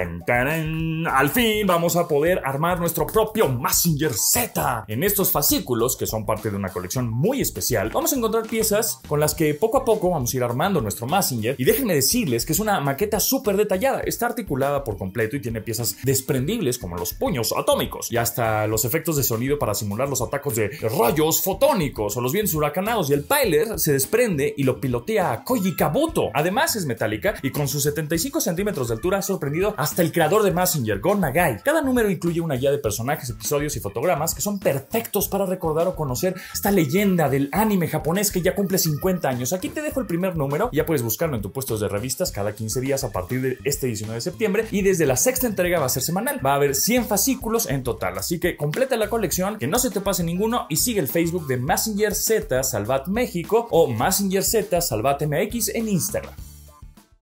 al fin vamos a poder armar nuestro propio Messenger Z. En estos fascículos, que son parte de una colección muy especial, vamos a encontrar piezas con las que poco a poco vamos a ir armando nuestro Messenger. Y déjenme decirles que es una maqueta súper detallada. Está articulada por completo y tiene piezas desprendibles como los puños atómicos y hasta los efectos de sonido para simular los ataques de rayos fotónicos o los vientos huracanados. Y el Piler se desprende y lo pilotea a Koji Kabuto. Además es metálica y con sus 75 centímetros de altura ha sorprendido a hasta el creador de Messenger, Gon Nagai. Cada número incluye una guía de personajes, episodios y fotogramas que son perfectos para recordar o conocer esta leyenda del anime japonés que ya cumple 50 años. Aquí te dejo el primer número, ya puedes buscarlo en tu puestos de revistas cada 15 días a partir de este 19 de septiembre y desde la sexta entrega va a ser semanal. Va a haber 100 fascículos en total, así que completa la colección, que no se te pase ninguno y sigue el Facebook de Messenger Z Salvat México o Messenger Z Salvat MX en Instagram.